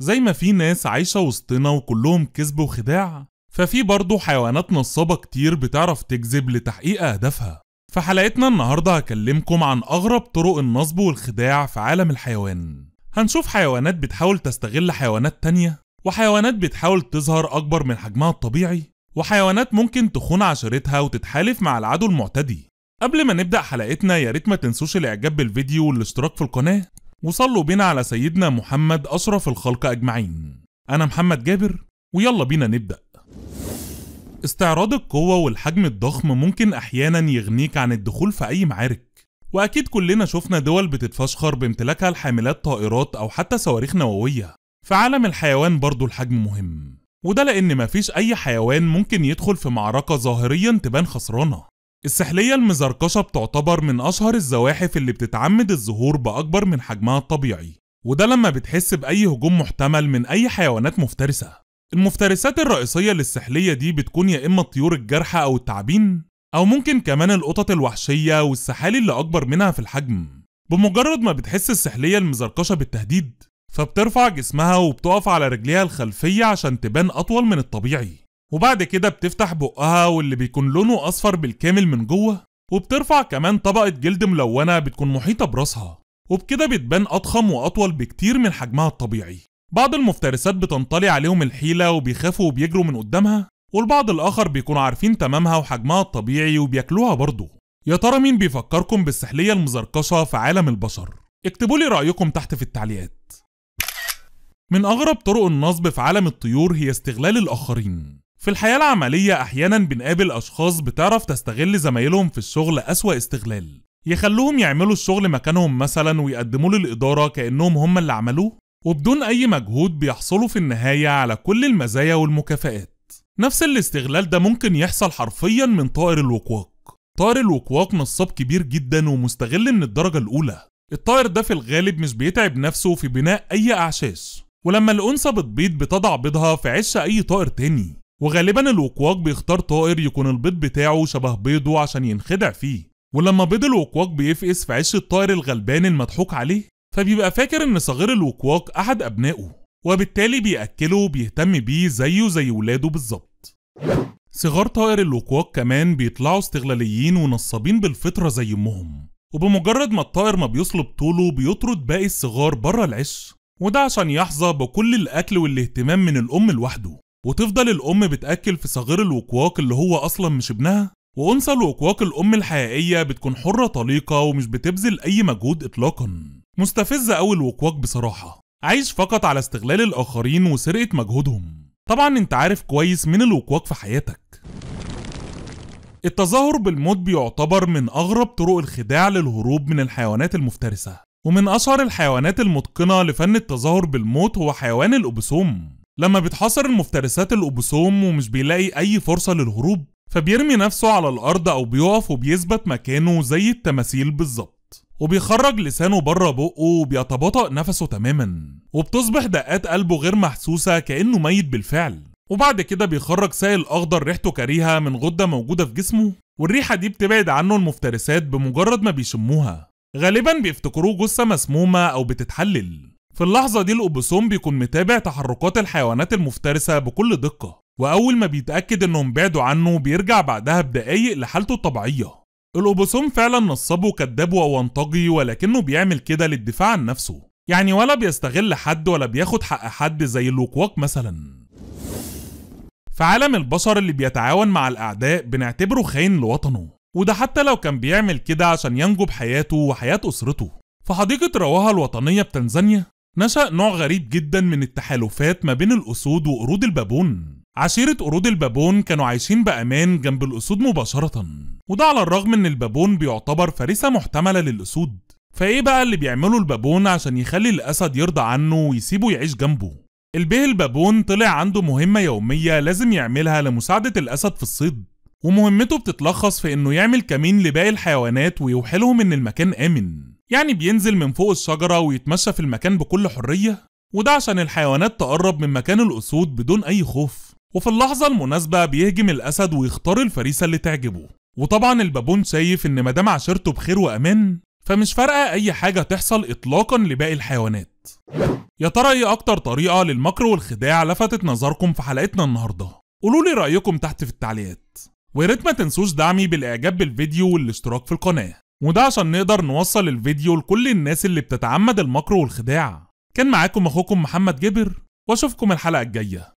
زي ما في ناس عايشة وسطنا وكلهم كذب وخداع ففي برضه حيوانات نصابة كتير بتعرف تكذب لتحقيق أهدافها في حلقتنا النهاردة هكلمكم عن أغرب طرق النصب والخداع في عالم الحيوان هنشوف حيوانات بتحاول تستغل حيوانات تانية وحيوانات بتحاول تظهر أكبر من حجمها الطبيعي وحيوانات ممكن تخون عشيرتها وتتحالف مع العدو المعتدي قبل ما نبدأ حلقتنا ياريت ما تنسوش الإعجاب بالفيديو والاشتراك في القناة وصلوا بنا على سيدنا محمد أشرف الخلق أجمعين أنا محمد جابر ويلا بينا نبدأ استعراض القوة والحجم الضخم ممكن أحيانا يغنيك عن الدخول في أي معارك وأكيد كلنا شفنا دول بتتفشخر بامتلاكها لحاملات طائرات أو حتى صواريخ نووية في عالم الحيوان برضو الحجم مهم وده لأن مفيش أي حيوان ممكن يدخل في معركة ظاهريا تبان خسرانة السحلية المزركشة بتعتبر من أشهر الزواحف اللي بتتعمد الظهور بأكبر من حجمها الطبيعي وده لما بتحس بأي هجوم محتمل من أي حيوانات مفترسة المفترسات الرئيسية للسحلية دي بتكون يا إما الطيور الجرحى أو التعابين أو ممكن كمان القطط الوحشية والسحالي اللي أكبر منها في الحجم بمجرد ما بتحس السحلية المزركشة بالتهديد فبترفع جسمها وبتقف على رجليها الخلفية عشان تبان أطول من الطبيعي وبعد كده بتفتح بقها واللي بيكون لونه أصفر بالكامل من جوه وبترفع كمان طبقة جلد ملونة بتكون محيطة براسها وبكده بتبان أضخم وأطول بكتير من حجمها الطبيعي بعض المفترسات بتنطلي عليهم الحيلة وبيخافوا وبيجروا من قدامها والبعض الآخر بيكونوا عارفين تمامها وحجمها الطبيعي وبياكلوها برضه يا ترى مين بيفكركم بالسحلية المزركشة في عالم البشر اكتبوا لي رأيكم تحت في التعليقات من أغرب طرق النصب في عالم الطيور هي استغلال الآخرين في الحياة العملية أحيانا بنقابل أشخاص بتعرف تستغل زمايلهم في الشغل أسوأ استغلال يخلوهم يعملوا الشغل مكانهم مثلا ويقدموا للإدارة كأنهم هم اللي عملوه وبدون أي مجهود بيحصلوا في النهاية على كل المزايا والمكافآت نفس الاستغلال ده ممكن يحصل حرفيا من طائر الوقواق طائر الوقواق نصاب كبير جدا ومستغل من الدرجة الأولى الطائر ده في الغالب مش بيتعب نفسه في بناء أي أعشاش ولما الأنثى بتبيض بتضع بيضها في عش أي طائر تاني وغالبا الوكواك بيختار طائر يكون البيض بتاعه شبه بيضه عشان ينخدع فيه ولما بيض الوكواك بيفقس في عش الطائر الغلبان المضحوك عليه فبيبقى فاكر ان صغير الوكواك احد ابنائه وبالتالي بيأكله وبيهتم بيه زيه زي ولاده بالظبط صغار طائر الوكواك كمان بيطلعوا استغلاليين ونصابين بالفطرة زي أمهم وبمجرد ما الطائر ما بيصلب طوله بيطرد باقي الصغار بره العش وده عشان يحظى بكل الأكل والاهتمام من الأم لوحده وتفضل الأم بتأكل في صغير الوكواك اللي هو أصلا مش ابنها وأنثى الوكواك الأم الحقيقية بتكون حرة طليقة ومش بتبذل أي مجهود إطلاقا مستفزة أوي الوكواك بصراحة عايش فقط على استغلال الآخرين وسرقة مجهودهم طبعا انت عارف كويس مين الوكواك في حياتك التظاهر بالموت بيعتبر من أغرب طرق الخداع للهروب من الحيوانات المفترسة ومن أشهر الحيوانات المتقنة لفن التظاهر بالموت هو حيوان الأوبسوم لما بيتحاصر المفترسات الأوبوسوم ومش بيلاقي أي فرصة للهروب فبيرمي نفسه على الأرض أو بيقف وبيثبت مكانه زي التماثيل بالظبط وبيخرج لسانه بره بقه وبيتباطأ نفسه تماما وبتصبح دقات قلبه غير محسوسة كأنه ميت بالفعل وبعد كده بيخرج سائل أخضر ريحته كريهة من غدة موجودة في جسمه والريحة دي بتبعد عنه المفترسات بمجرد ما بيشموها غالبا بيفتكروه جثة مسمومة أو بتتحلل في اللحظة دي الأوبوسوم بيكون متابع تحركات الحيوانات المفترسة بكل دقة وأول ما بيتأكد إنهم بعدوا عنه بيرجع بعدها بدقايق لحالته الطبيعية الأوبوسوم فعلا نصاب وكذاب وونطجي ولكنه بيعمل كده للدفاع عن نفسه يعني ولا بيستغل حد ولا بياخد حق حد زي الوكواك مثلا في عالم البشر اللي بيتعاون مع الأعداء بنعتبره خاين لوطنه وده حتى لو كان بيعمل كده عشان ينجو بحياته وحياة أسرته في حديقة رواها الوطنية بتنزانيا نشأ نوع غريب جدا من التحالفات ما بين الأسود وقرود البابون عشيرة قرود البابون كانوا عايشين بأمان جنب الأسود مباشرة وده على الرغم إن البابون بيعتبر فريسة محتملة للأسود فإيه بقى اللي بيعمله البابون عشان يخلي الأسد يرضى عنه ويسيبه يعيش جنبه البيه البابون طلع عنده مهمة يومية لازم يعملها لمساعدة الأسد في الصيد ومهمته بتتلخص في إنه يعمل كمين لباقي الحيوانات ويوحلهم إن المكان آمن يعني بينزل من فوق الشجرة ويتمشى في المكان بكل حرية وده عشان الحيوانات تقرب من مكان الأسود بدون أي خوف وفي اللحظة المناسبة بيهجم الأسد ويختار الفريسة اللي تعجبه وطبعا البابون شايف إن مدام عشرته بخير وأمان فمش فارقة أي حاجة تحصل إطلاقا لباقي الحيوانات يا ترى إيه أكتر طريقة للمكر والخداع لفتت نظركم في حلقتنا النهاردة قولولي رأيكم تحت في التعليقات ويا ما تنسوش دعمي بالإعجاب بالفيديو والاشتراك في القناة وده عشان نقدر نوصل الفيديو لكل الناس اللي بتتعمد المكر والخداع كان معاكم اخوكم محمد جبر واشوفكم الحلقه الجايه